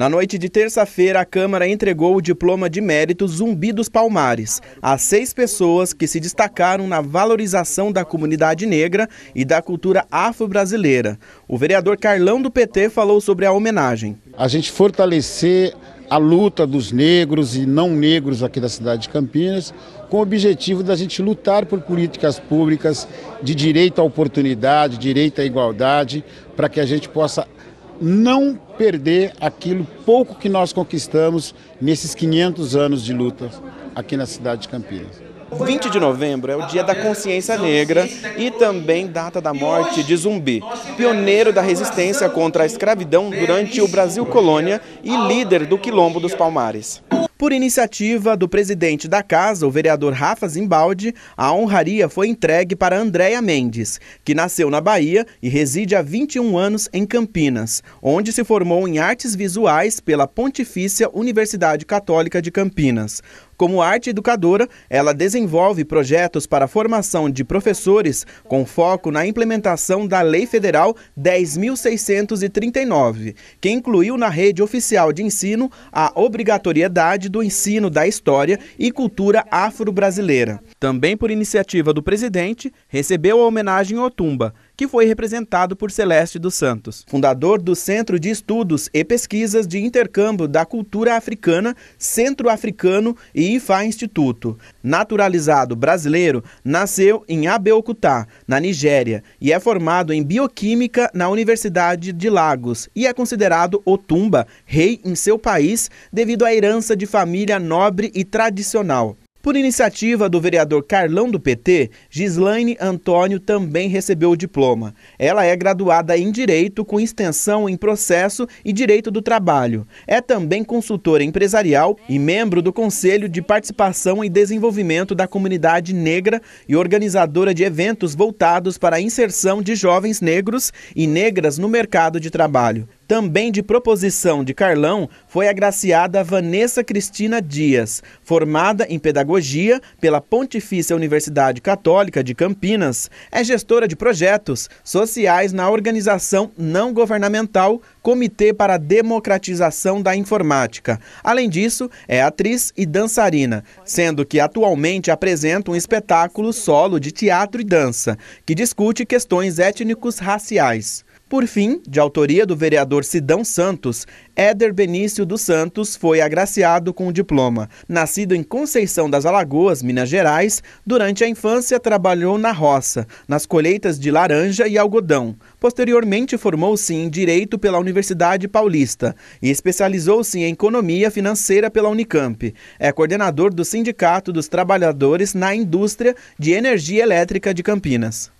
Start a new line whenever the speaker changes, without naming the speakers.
Na noite de terça-feira, a Câmara entregou o diploma de mérito Zumbi dos Palmares a seis pessoas que se destacaram na valorização da comunidade negra e da cultura afro-brasileira. O vereador Carlão do PT falou sobre a homenagem. A gente fortalecer a luta dos negros e não negros aqui
da cidade de Campinas, com o objetivo da gente lutar por políticas públicas de direito à oportunidade, direito à igualdade, para que a gente possa não perder aquilo pouco que nós conquistamos nesses 500 anos de luta aqui na cidade de Campinas.
20 de novembro é o dia da consciência negra e também data da morte de Zumbi, pioneiro da resistência contra a escravidão durante o Brasil colônia e líder do Quilombo dos Palmares. Por iniciativa do presidente da casa, o vereador Rafa Zimbaldi, a honraria foi entregue para Andréia Mendes, que nasceu na Bahia e reside há 21 anos em Campinas, onde se formou em artes visuais pela Pontifícia Universidade Católica de Campinas. Como arte educadora, ela desenvolve projetos para a formação de professores com foco na implementação da Lei Federal 10.639, que incluiu na rede oficial de ensino a obrigatoriedade do ensino da história e cultura afro-brasileira. Também por iniciativa do presidente, recebeu a homenagem Otumba, que foi representado por Celeste dos Santos. Fundador do Centro de Estudos e Pesquisas de Intercâmbio da Cultura Africana, Centro Africano e IFA Instituto. Naturalizado brasileiro, nasceu em Abeokuta, na Nigéria, e é formado em Bioquímica na Universidade de Lagos e é considerado Otumba, rei em seu país, devido à herança de família nobre e tradicional. Por iniciativa do vereador Carlão do PT, Gislaine Antônio também recebeu o diploma. Ela é graduada em Direito com extensão em Processo e Direito do Trabalho. É também consultora empresarial e membro do Conselho de Participação e Desenvolvimento da Comunidade Negra e organizadora de eventos voltados para a inserção de jovens negros e negras no mercado de trabalho. Também de proposição de Carlão foi agraciada Vanessa Cristina Dias, formada em Pedagogia pela Pontifícia Universidade Católica de Campinas, é gestora de projetos sociais na organização não governamental Comitê para a Democratização da Informática. Além disso, é atriz e dançarina, sendo que atualmente apresenta um espetáculo solo de teatro e dança, que discute questões étnicos-raciais. Por fim, de autoria do vereador Sidão Santos, Éder Benício dos Santos foi agraciado com o diploma. Nascido em Conceição das Alagoas, Minas Gerais, durante a infância trabalhou na roça, nas colheitas de laranja e algodão. Posteriormente, formou-se em Direito pela Universidade Paulista e especializou-se em Economia Financeira pela Unicamp. É coordenador do Sindicato dos Trabalhadores na Indústria de Energia Elétrica de Campinas.